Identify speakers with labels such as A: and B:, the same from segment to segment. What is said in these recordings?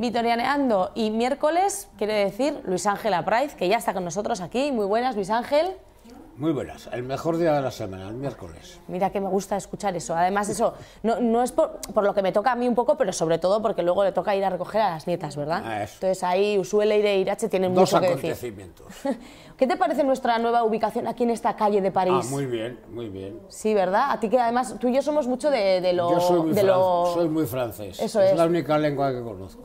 A: Vitorianeando y miércoles quiere decir Luis Ángel Apraiz, que ya está con nosotros aquí. Muy buenas, Luis Ángel.
B: Muy buenas, el mejor día de la semana, el miércoles.
A: Mira que me gusta escuchar eso. Además, eso no, es por, lo que me toca a mí un poco, pero sobre todo porque luego le toca ir a recoger a las nietas, ¿verdad? Ah, Entonces ahí Usuele y Irache tienen acontecimientos. ¿Qué te parece nuestra nueva ubicación aquí en esta calle de París? Ah, muy
B: bien, muy bien.
A: Sí, ¿verdad? A ti que además tú y yo somos mucho de, de lo... Yo soy
B: muy, francés. Eso es. la única lengua que conozco.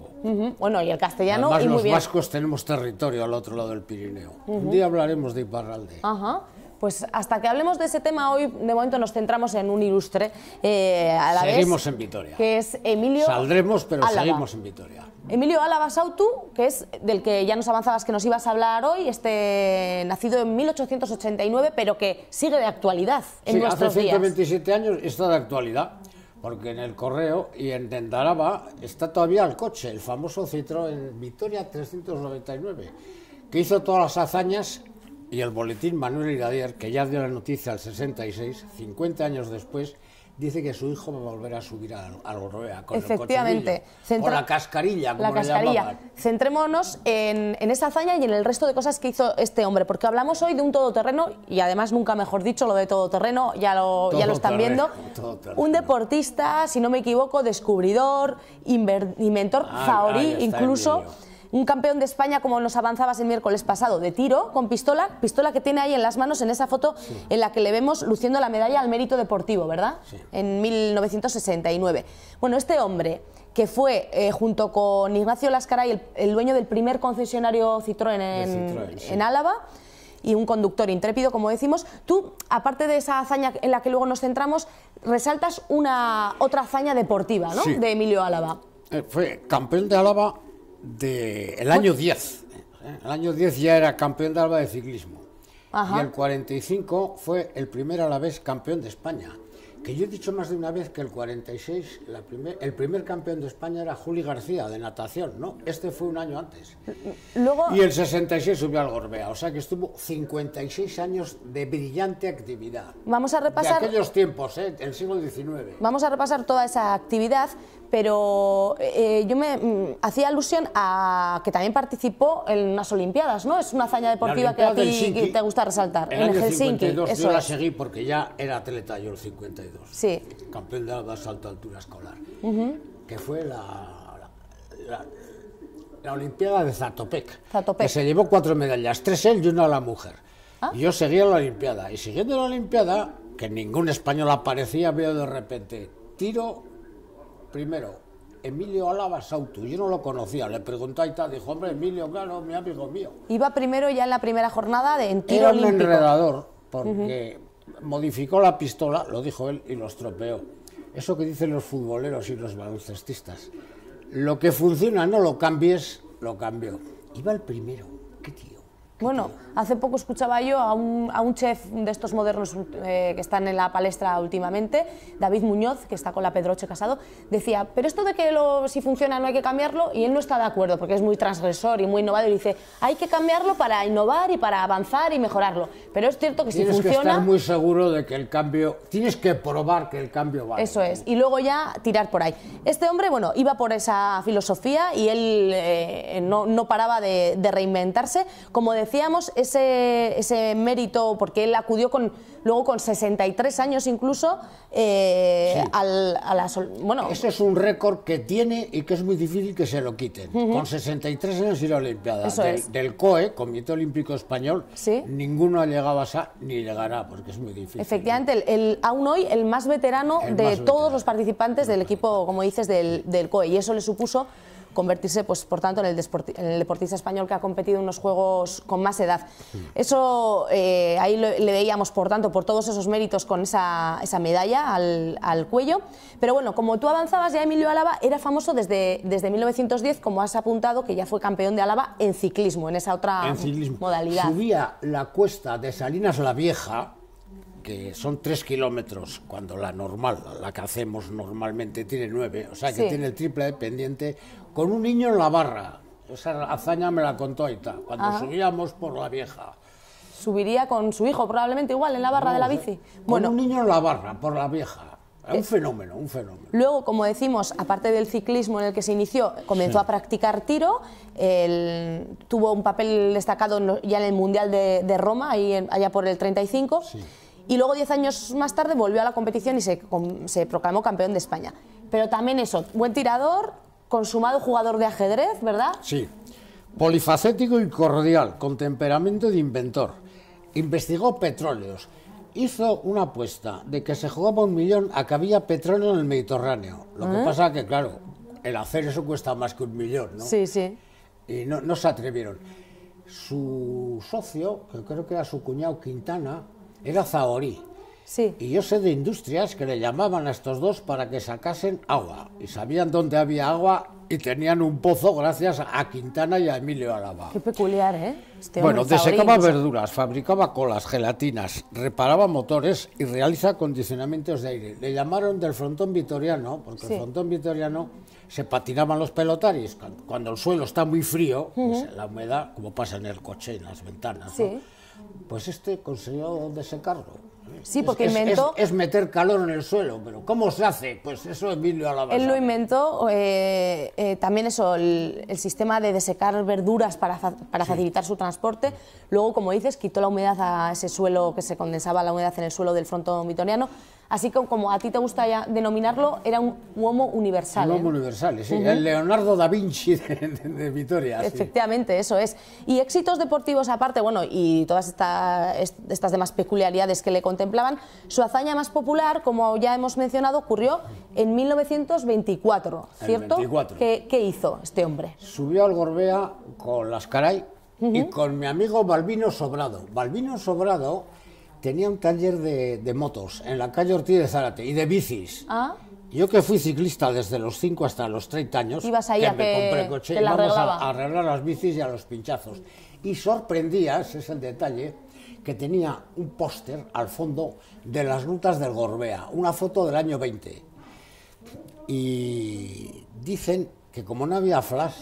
A: Bueno, y el castellano... Además, los vascos
B: tenemos territorio al otro lado del Pirineo. Un día hablaremos de Iparralde.
A: Ajá. Pues hasta que hablemos de ese tema hoy, de momento nos centramos en un ilustre eh, seguimos en Vitoria. Que es Emilio Saldremos, pero seguimos en Vitoria. Emilio Álava Sautu, que es del que ya nos avanzabas que nos ibas a hablar hoy, este nacido en 1889, pero que sigue de actualidad en sí, hace 127
B: años está de actualidad, porque en el correo y en Tendaraba está todavía el coche, el famoso Citroën Victoria 399, que hizo todas las hazañas y el boletín Manuel Iradier, que ya dio la noticia al 66, 50 años después, dice que su hijo va a volver a subir al, al con Efectivamente. o la cascarilla, como la cascarilla.
A: Centrémonos en, en, esa hazaña y en el resto de cosas que hizo este hombre, porque hablamos hoy de un todoterreno, y además nunca mejor dicho lo de todoterreno, ya lo, ya lo están viendo. Un deportista, si no me equivoco, descubridor, inventor, ah, incluso un campeón de España, como nos avanzabas el miércoles pasado, de tiro con pistola, pistola que tiene ahí en las manos en esa foto en la que le vemos luciendo la medalla al mérito deportivo, ¿verdad? Sí. En 1969. Bueno, este hombre que fue eh, junto con Ignacio Lascaray el, dueño del primer concesionario Citroën en, Álava, y un conductor intrépido, como decimos. Tú, aparte de esa hazaña en la que luego nos centramos, resaltas una otra hazaña deportiva, ¿no? De Emilio Álava.
B: Eh, fue campeón de Álava del pues año 10. Eh, el año 10 ya era campeón de Alba de ciclismo. Y el 45 fue el primer a la vez campeón de España. Que yo he dicho más de una vez que el 46, la el primer campeón de España era Juli García, de natación, ¿no? Este fue un año antes. Luego... Y el 66 subió al Gorbea, o sea que estuvo 56 años de brillante actividad. Vamos a repasar... De aquellos tiempos, ¿eh? Del siglo XIX.
A: Vamos a repasar toda esa actividad, pero eh, yo me mm, hacía alusión a que también participó en unas Olimpiadas, ¿no? Es una hazaña deportiva que a te gusta resaltar. El en 52, eso yo la seguí
B: porque ya era atleta yo el 52. Sí. Campeón de salto altura escolar. Que fue la, la, Olimpiada de Zatopec. Zatopec. Que se llevó cuatro medallas, tres él y una a la mujer. Ah. Y yo seguía la Olimpiada. Y siguiendo la Olimpiada, que ningún español aparecía, veo de repente tiro primero, Emilio Álava Sautu, yo no lo conocía, le pregunté y tal, dijo, hombre, Emilio, claro,
A: mi amigo mío. Iba primero ya en la primera jornada de en tiro Era un
B: enredador, porque modificó la pistola, lo dijo él, y lo estropeó. Eso que dicen los futboleros y los baloncestistas. Lo que funciona no lo cambies, lo cambió. Iba el primero, qué
A: bueno, hace poco escuchaba yo a un, chef de estos modernos eh, que están en la palestra últimamente, David Muñoz, que está con la Pedroche casado, decía, pero esto de que lo, si funciona no hay que cambiarlo, y él no está de acuerdo porque es muy transgresor y muy innovador, y dice, hay que cambiarlo para innovar y para avanzar y mejorarlo. Pero es cierto que si funciona... Tienes que
B: muy seguro de que el cambio... Tienes que probar que el cambio va. Vale.
A: Eso es, y luego ya tirar por ahí. Este hombre, bueno, iba por esa filosofía y él eh, no, paraba de, reinventarse, como de decíamos, ese, ese mérito, porque él acudió con, luego con 63 años incluso eh, a la... Bueno. Ese
B: es un récord que tiene y que es muy difícil que se lo quiten. Con 63 años ir a la Olimpiada. Del, COE, Comité Olímpico Español, ninguno ha llegado a esa ni llegará, porque es muy difícil.
A: Efectivamente, el, aún hoy el más veterano de todos los participantes del equipo, como dices, del, del COE. Y eso le supuso convertirse, pues, por tanto, en el, deportista español que ha competido en unos Juegos con más edad. Mm. Eso eh, ahí le veíamos, por tanto, por todos esos méritos con esa, medalla al, cuello. Pero bueno, como tú avanzabas, ya Emilio Álava era famoso desde, desde 1910, como has apuntado, que ya fue campeón de Álava en ciclismo, en esa otra modalidad. Subía
B: la cuesta de Salinas la Vieja, que son tres kilómetros, cuando la normal, la que hacemos normalmente, tiene nueve, o sea que tiene el triple de pendiente, con un niño en la barra. Esa hazaña me la contó Aita, cuando ah. subíamos por la vieja.
A: Subiría con su hijo, probablemente igual, en la barra de la bici. Con un
B: niño en la barra, por la vieja. Un eh. fenómeno, un fenómeno.
A: Luego, como decimos, aparte del ciclismo en el que se inició, comenzó a practicar tiro. tuvo un papel destacado ya en el Mundial de, Roma, allá por el 35. Y luego, diez años más tarde, volvió a la competición y se, se, proclamó campeón de España. Pero también eso, buen tirador, consumado jugador de ajedrez, ¿verdad?
B: Sí. Polifacético y cordial, con temperamento de inventor. Investigó petróleos. Hizo una apuesta de que se jugaba un millón a que había petróleo en el Mediterráneo. Lo que pasa ¿Eh? pasa que, claro, el hacer eso cuesta más que un millón, ¿no? Sí, sí. Y no, no se atrevieron. Su socio, que creo que era su cuñado Quintana, era Zahorí. Y yo sé de industrias que le llamaban a estos dos para que sacasen agua. Y sabían dónde había agua y tenían un pozo gracias a Quintana y a Emilio Álava.
A: Qué peculiar, ¿eh? Este bueno, desecaba
B: verduras, fabricaba colas, gelatinas, reparaba motores y realiza condicionamientos de aire. Le llamaron del frontón vitoriano, porque el frontón vitoriano se patinaban los pelotaris. Cuando el suelo está muy frío, pues la humedad, como pasa en el coche, en las ventanas, pues este consiguió desecarlo Sí, porque inventó... Es, meter calor en el suelo, pero ¿cómo se hace? Pues eso es la base. Él lo
A: inventó, eh, eh, también eso, el, sistema de desecar verduras para, facilitar su transporte. Luego, como dices, quitó la humedad a ese suelo que se condensaba la humedad en el suelo del frontón vitoriano. Así que, como a ti te gusta ya denominarlo, era un uomo universal. Un homo ¿eh?
B: universal, sí. El Leonardo da Vinci de, Vitoria.
A: Efectivamente, eso es. Y éxitos deportivos aparte, bueno, y todas estas demás peculiaridades que le conté contemplaban. Su hazaña más popular, como ya hemos mencionado, ocurrió en 1924, ¿cierto? ¿Qué, hizo este hombre?
B: Subió al Gorbea con las Caray y con mi amigo Balbino Sobrado. Balbino Sobrado tenía un taller de, motos en la calle Ortiz de Zárate y de bicis. Ah. Yo que fui ciclista desde los 5 hasta los 30 años, que me compré coche, a arreglar las bicis y a los pinchazos. Y sorprendías ese es el detalle, que tenía un póster al fondo de las rutas del Gorbea, una foto del año 20. Y dicen que como no había flash,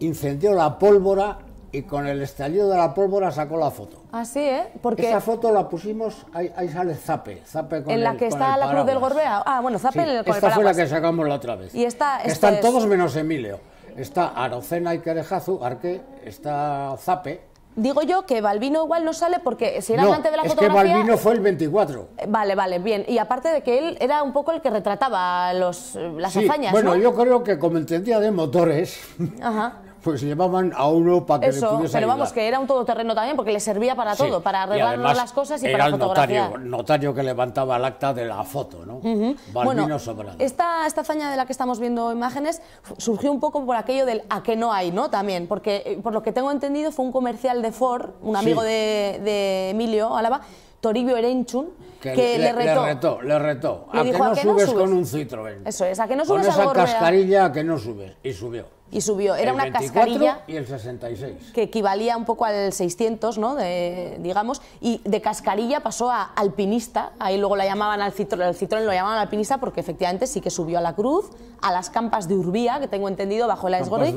B: incendió la pólvora y con el estallido de la pólvora sacó la foto.
A: Así, ah, ¿eh? Porque... Esa
B: foto la pusimos, ahí, sale Zape, Zape con En la que está la cruz del Gorbea.
A: Ah, bueno, Zape el, Esta fue la que
B: sacamos la otra vez. Y está... Están todos menos Emilio. Está Arocena y Querejazu, Arque, está Zape,
A: Digo yo que Balbino igual no sale porque si era de la fotografía... es que Balbino
B: fue el 24.
A: Eh, vale, vale, bien. Y aparte de que él era un poco el que retrataba los, eh, las sí, hazañas, Bueno, yo
B: creo que como entendía de motores... Ajá pues llevaban a uno para que Eso, pero vamos, que
A: era un todoterreno también, porque le servía para todo, para arreglar las cosas y era para el Notario,
B: notario que levantaba el acta de la foto, ¿no? Uh Bueno, Sobrado.
A: Esta, hazaña de la que estamos viendo imágenes surgió un poco por aquello del a que no hay, ¿no? También, porque eh, por lo que tengo entendido fue un comercial de Ford, un amigo de, Emilio Álava, Toribio Erenchun, que, le, retó. Le
B: retó, le retó. ¿A, que no subes, con un Citroën?
A: Eso es, ¿a que no subes Con esa cascarilla,
B: ¿a que no subes? Y subió y subió. Era una cascarilla. Y el 66.
A: Que equivalía un poco al 600, ¿no? De, digamos. Y de cascarilla pasó a alpinista. Ahí luego la llamaban al citrón, el lo llamaban alpinista porque efectivamente sí que subió a la cruz, a las campas de Urbía, que tengo entendido, bajo la Esgorri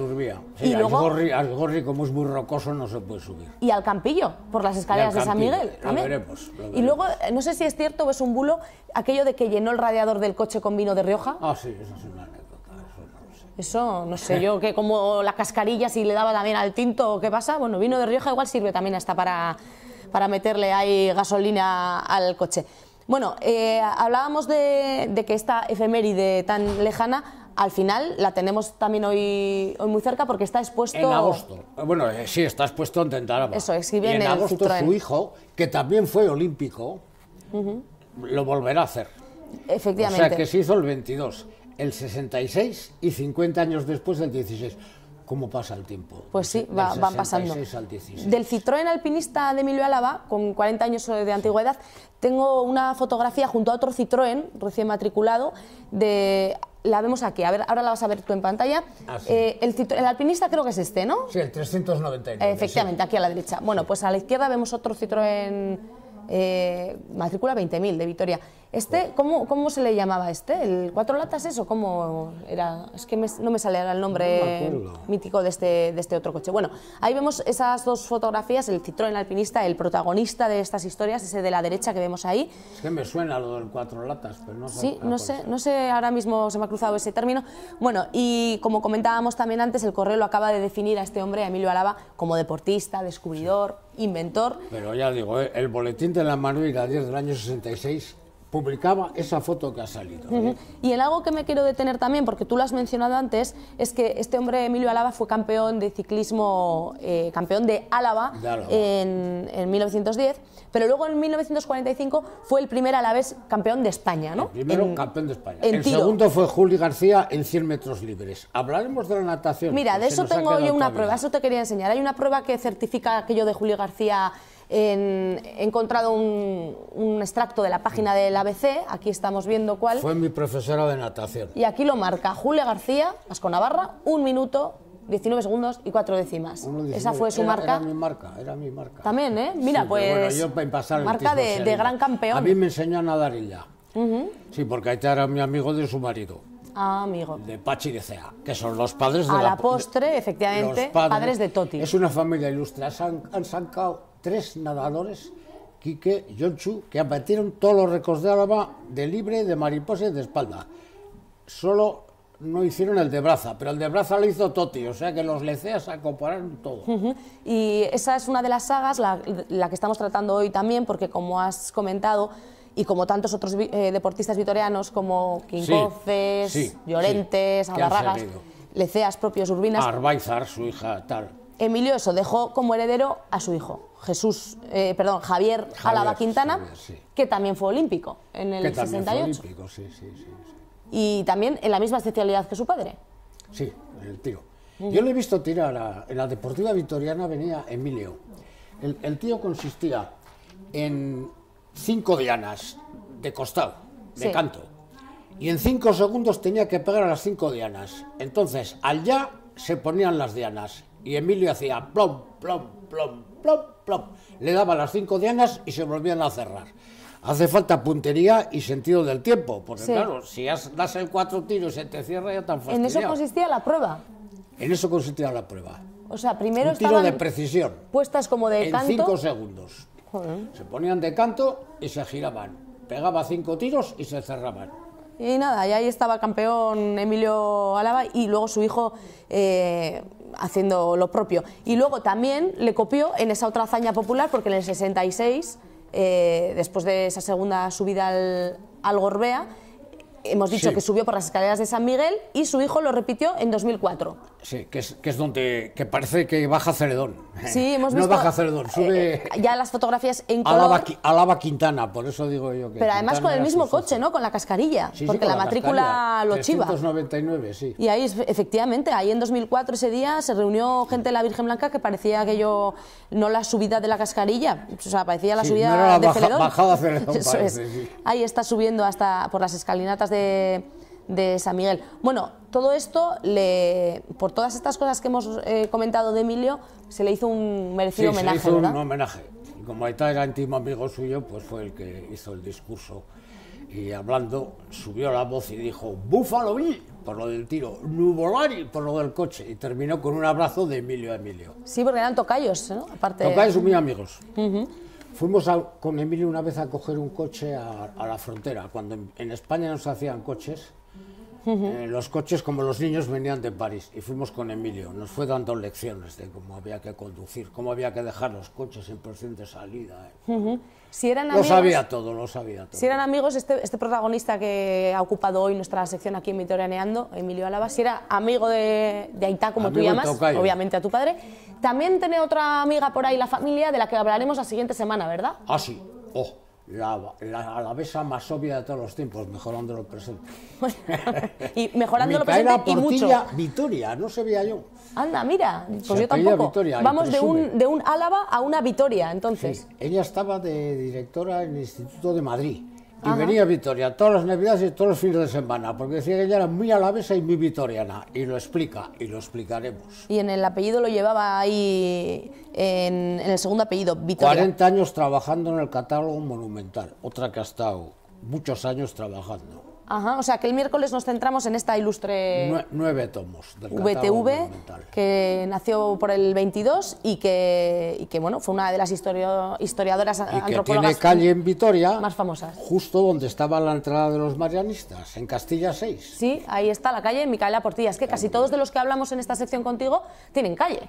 B: y luego, como es muy rocoso, no se puede subir.
A: Y al Campillo, por las escaleras de San Miguel. Y luego, eh, no sé si es cierto o es un bulo, aquello de que llenó el radiador del coche con vino de Rioja. Ah, sí, eso es una eso, no sé yo, que como la cascarilla si le daba también al tinto o qué pasa. Bueno, vino de Rioja igual sirve también hasta para, para meterle ahí gasolina al coche. Bueno, eh, hablábamos de, que esta efeméride tan lejana, al final la tenemos también hoy, muy cerca porque está expuesto... En agosto.
B: Ah, bueno, eh, sí, está expuesto en intentar Eso, en agosto su hijo, que también fue olímpico, lo volverá a hacer.
A: Efectivamente. O sea, que se
B: hizo el 22 el 66 y 50 años después del 16. ¿Cómo pasa el tiempo?
A: Pues sí, va, van pasando. Del Citroën alpinista de Emilio Álava, con 40 años eh, de antigüedad, tengo una fotografía junto a otro Citroën recién matriculado de la vemos aquí, a ver, ahora la vas a ver tú en pantalla. Ah, eh, el, alpinista creo que es este, ¿no? Sí,
B: el 399.
A: Efectivamente, aquí a la derecha. Bueno, pues a la izquierda vemos otro Citroën eh, matrícula 20.000 de Vitoria. Este, ¿cómo, ¿cómo, se le llamaba este? ¿El cuatro latas eso? ¿Cómo era? Es que no me sale el nombre mítico de este, de este otro coche. Bueno, ahí vemos esas dos fotografías, el Citroën alpinista, el protagonista de estas historias, ese de la derecha que vemos ahí.
B: Es que me suena lo del cuatro latas, pero no sé. Sí, no
A: sé, no sé, ahora mismo se me ha cruzado ese término. Bueno, y como comentábamos también antes, el correo lo acaba de definir a este hombre, a Emilio Alaba, como deportista, descubridor, inventor.
B: Pero ya digo, eh, el boletín de la Manuela 10 del año 66 publicaba esa foto que ha salido.
A: ¿eh? Y el algo que me quiero detener también, porque tú lo has mencionado antes, es que este hombre, Emilio Álava, fue campeón de ciclismo, eh, campeón de Álava, En, 1910, pero luego en 1945 fue el primer álaves campeón de España, ¿no? El primero
B: campeón de España. el segundo fue Julio García en 100 metros libres. Hablaremos de la natación. Mira, de eso tengo yo una prueba, eso
A: te quería enseñar. Hay una prueba que certifica aquello de Julio García he encontrado un, extracto de la página del ABC, aquí estamos viendo cuál. Fue
B: mi profesora de natación.
A: Y aquí lo marca Julia García, Navarra un minuto 19 segundos y 4 décimas. Esa fue su marca. Era mi marca, era mi marca. También, ¿eh? Mira, pues. Bueno,
B: yo marca de, gran campeón. A mí me enseñó a nadar Sí, porque ahí este era mi amigo de su marido.
A: Ah, amigo.
B: De Pachi de Cea, que son los padres de a la,
A: postre, efectivamente, padres, de Toti. Es una
B: familia ilustre. Han, han sacado tres nadadores, Quique, Jonchu, que abatieron todos los récords de Álava de libre, de mariposa y de espalda. Solo no hicieron el de braza, pero el de braza lo hizo Toti, o sea que los leceas acompañaron todo.
A: Y esa es una de las sagas, la, que estamos tratando hoy también, porque como has comentado, y como tantos otros eh, deportistas vitorianos como Quincoces, sí, Llorentes, leceas propios, urbinas...
B: Arbaizar, su hija, tal
A: Emilio eso, dejó como heredero a su hijo, Jesús, eh, perdón, Javier, Javier Quintana, que también fue olímpico en el 68.
B: sí, sí, sí,
A: Y también en la misma especialidad que su padre.
B: Sí, el tío. Yo le he visto tirar en la Deportiva Victoriana venía Emilio. El, tío consistía en cinco dianas de costado, de canto. Y en cinco segundos tenía que pegar a las cinco dianas. Entonces, al ya se ponían las dianas y Emilio hacía plom, plom, plom, plom, plom. Le daba las cinco dianas y se volvían a cerrar. Hace falta puntería y sentido del tiempo, porque claro, si das el cuatro tiros y se te cierra ya tan fácil. En eso consistía la prueba. En eso consistía la prueba.
A: O sea, primero Un tiro de
B: precisión.
A: Puestas como de canto. En cinco
B: segundos. Se ponían de canto y se giraban. Pegaba cinco tiros y se cerraban.
A: Y nada, y ahí estaba campeón Emilio Álava y luego su hijo. Eh, haciendo lo propio. Y luego también le copió en esa otra hazaña popular, porque en el 66, eh, después de esa segunda subida al, Gorbea, hemos dicho que subió por las escaleras de San Miguel y su hijo lo repitió en 2004.
B: Sí, que es, donde que parece que baja Ceredón, Sí, hemos visto. No baja Ceredón, eh,
A: sube. Eh, ya las fotografías en
B: Alaba, Quintana, por eso digo yo que. Pero además con el mismo
A: coche, ¿no? Con la cascarilla. porque la, matrícula lo chiva.
B: 399, sí. Y
A: ahí, efectivamente, ahí en 2004, ese día, se reunió gente de la Virgen Blanca que parecía que yo... No la subida de la cascarilla, pues, o sea, parecía la subida de Bajada Ahí está subiendo hasta por las escalinatas de de San Miguel. Bueno, todo esto, le, por todas estas cosas que hemos eh, comentado de Emilio, se le hizo un merecido homenaje. Se hizo un
B: homenaje. Y como está era íntimo amigo suyo, pues fue el que hizo el discurso. Y hablando, subió la voz y dijo: Búfalo Bill, por lo del tiro, Nubolari, por lo del coche. Y terminó con un abrazo de Emilio a Emilio.
A: Sí, porque eran tocayos, ¿no? Aparte... Tocayos muy
B: amigos. Fuimos con Emilio
A: una vez a coger un
B: coche a, la frontera, cuando en, en España no se hacían coches eh, los coches, como los niños, venían de París y fuimos con Emilio. Nos fue dando lecciones de cómo había que conducir, cómo había que dejar los coches en porción de salida.
A: Eh. si eran lo sabía
B: todo, lo sabía todo. Si
A: eran amigos, este, este, protagonista que ha ocupado hoy nuestra sección aquí en Vitorianeando, Emilio Álava, si era amigo de, Aitá, como tú llamas, obviamente a tu padre, también tiene otra amiga por ahí, la familia, de la que hablaremos la siguiente semana, ¿verdad?
B: Ah, sí. Oh la, la alavesa más obvia de todos los tiempos, mejorando el presente. y mejorando lo presente y mucho. Vitoria, no se veía yo.
A: Anda, mira, pues yo tampoco. Vamos de un, de un Álava a una Vitoria, entonces.
B: ella estaba de directora en el Instituto de Madrid. Y venía Vitoria todas las navidades y todos los fines de semana, porque decía que ella era muy alavesa y muy vitoriana, y lo explica, y lo explicaremos.
A: Y en el apellido lo llevaba ahí, en, el segundo apellido, Vitoria. 40
B: años trabajando en el catálogo monumental, otra que ha estado muchos años trabajando.
A: Ajá, o sea que el miércoles nos centramos en esta ilustre...
B: nueve tomos del VTV,
A: que nació por el 22 y que, bueno, fue una de las historiadoras y tiene calle
B: en Vitoria... Más famosas. Justo donde estaba la entrada de los marianistas, en Castilla 6.
A: Sí, ahí está la calle Micaela Portilla. Es que casi todos de los que hablamos en esta sección contigo tienen calle.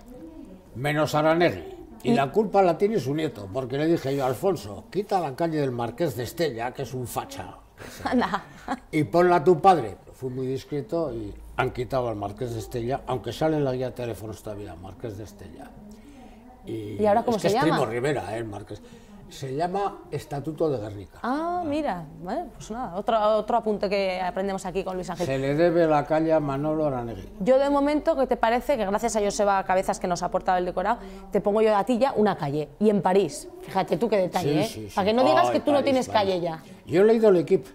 B: Menos Aranegui. Y la culpa la tiene su nieto, porque le dije yo, Alfonso, quita la calle del Marqués de Estella, que es un facha. Y ponla tu padre. Fui muy discreto y han quitado al Marqués de Estella, aunque sale en la guía de teléfonos todavía, Marqués de Estella. ¿Y, ahora cómo se que llama? Es Primo Rivera, ¿eh, el Marqués se llama Estatuto de Guernica.
A: Ah, mira, bueno, pues nada, otro, otro apunte que aprendemos aquí con Luis Ángel. Se le
B: debe la calle a Manolo Aranegui.
A: Yo de momento, ¿qué te parece? Que gracias a Joseba Cabezas que nos ha aportado el decorado, te pongo yo a ti ya una calle, y en París. Fíjate tú qué detalle, ¿eh? Sí, sí. Para que no digas oh, que tú no tienes calle ya.
B: Yo he leído el equipo.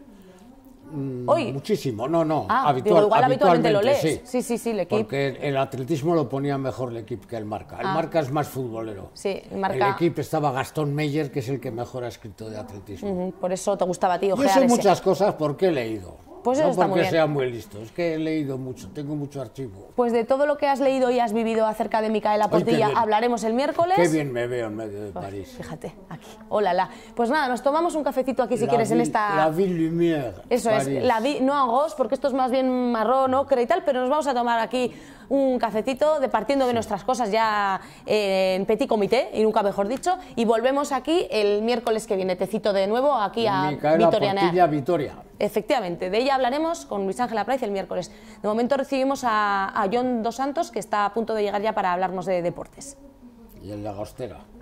B: Mm, muchísimo, no, no. Ah, habitual, habitualmente, lo lees. Sí,
A: sí, sí, el Porque
B: el atletismo lo ponía mejor el equipo que el marca. El ah. marca es más futbolero.
A: Sí, el marca. El equipo
B: estaba Gastón Meyer, que es el que mejor ha escrito de atletismo.
A: Por eso te gustaba a ti, Yo sé muchas
B: cosas porque he leído. Pues eso no está porque muy bien. sean muy listos, es que he leído mucho, tengo mucho archivo.
A: Pues de todo lo que has leído y has vivido acerca de Micaela Portilla hablaremos el miércoles. Qué bien
B: me veo en medio de París. Fíjate, aquí.
A: Hola, la. Pues nada, nos tomamos un cafecito aquí si quieres en esta. La Ville
B: Lumière. Eso es, la vi,
A: no a gos, porque esto es más bien marrón, ocre y tal, pero nos vamos a tomar aquí un cafecito, partiendo de nuestras cosas ya eh, en petit comité, y nunca mejor dicho, y volvemos aquí el miércoles que viene, te cito de nuevo aquí a Vitoria Vitoria. Efectivamente, de ella hablaremos con Luis Ángel y el miércoles. De momento recibimos a, a, John Dos Santos, que está a punto de llegar ya para hablarnos de deportes.
B: Y el Lagostera.